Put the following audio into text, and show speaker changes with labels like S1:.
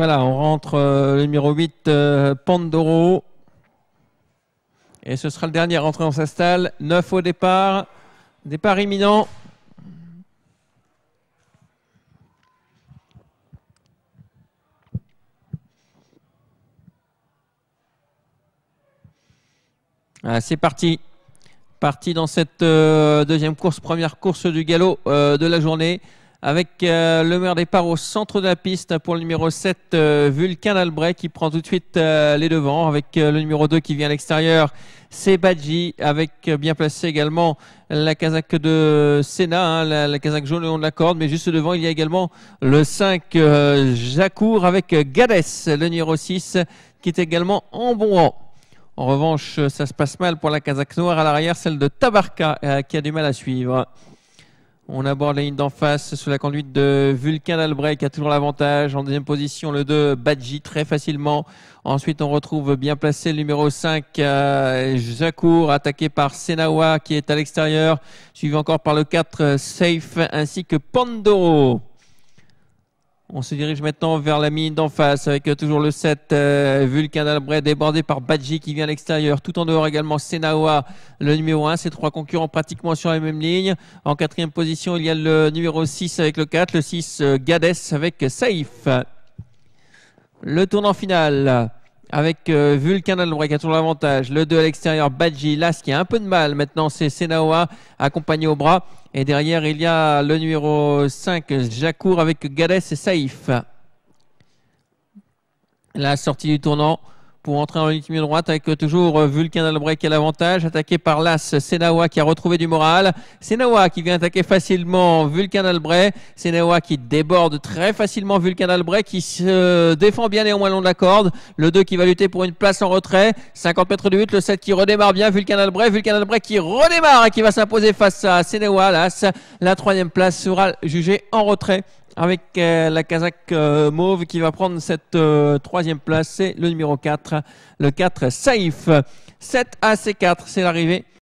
S1: Voilà, on rentre euh, le numéro 8, euh, Pandoro. Et ce sera le dernier à rentrer dans sa stalle. 9 au départ. Départ imminent. c'est parti. Parti dans cette euh, deuxième course, première course du galop de la journée avec euh, le meilleur départ au centre de la piste pour le numéro 7 euh, Vulcan Albrecht qui prend tout de suite euh, les devants avec euh, le numéro 2 qui vient à l'extérieur c'est Badji avec bien placé également la casaque de Senna, hein, la, la, casaque jaune le long de la corde, mais juste devant il y a également le 5 Jacour avec Gades, le numéro 6 qui est également en bon rang. En revanche, ça se passe mal pour la casaque noire à l'arrière, celle de Tabarka qui a du mal à suivre. On aborde la ligne d'en face sous la conduite de Vulcan Albrecht, qui a toujours l'avantage. En deuxième position, le 2, Badji, très facilement. Ensuite, on retrouve bien placé le numéro 5, euh, Jacour, attaqué par Senawa, qui est à l'extérieur, suivi encore par le 4, euh, Safe, ainsi que Pandoro. On se dirige maintenant vers la mine d'en face avec toujours le 7 euh, Vulcan d'Albret débordé par Badji qui vient à l'extérieur. Tout en dehors également Senawa, le numéro 1. Ces trois concurrents pratiquement sur la même ligne. En quatrième position, il y a le numéro 6 avec le 4, le 6 euh, Gades avec Saif. Le tournant final avec euh, Vulcan bras qui a toujours l'avantage. Le 2 à l'extérieur, Badji, ce qui a un peu de mal. Maintenant, c'est Senawa accompagné au bras. Et derrière, il y a le numéro 5, Jacour avec Gades et Saïf. La sortie du tournant pour entrer en ligne droite avec toujours euh, Vulcan Albrecht qui a l'avantage, attaqué par l'As Senawa qui a retrouvé du moral. Senawa qui vient attaquer facilement Vulcan Albrecht. Senawa qui déborde très facilement Vulcan Albrecht qui se défend bien néanmoins le long de la corde. Le 2 qui va lutter pour une place en retrait. 50 mètres de but, le 7 qui redémarre bien Vulcan Albrecht. Vulcan Albrecht qui redémarre et qui va s'imposer face à Senawa. L'As, la troisième place sera jugée en retrait avec euh, la Kazakh euh, mauve qui va prendre cette euh, troisième place. C'est le numéro 4, le 4 Saif. 7 à C4, c'est l'arrivée.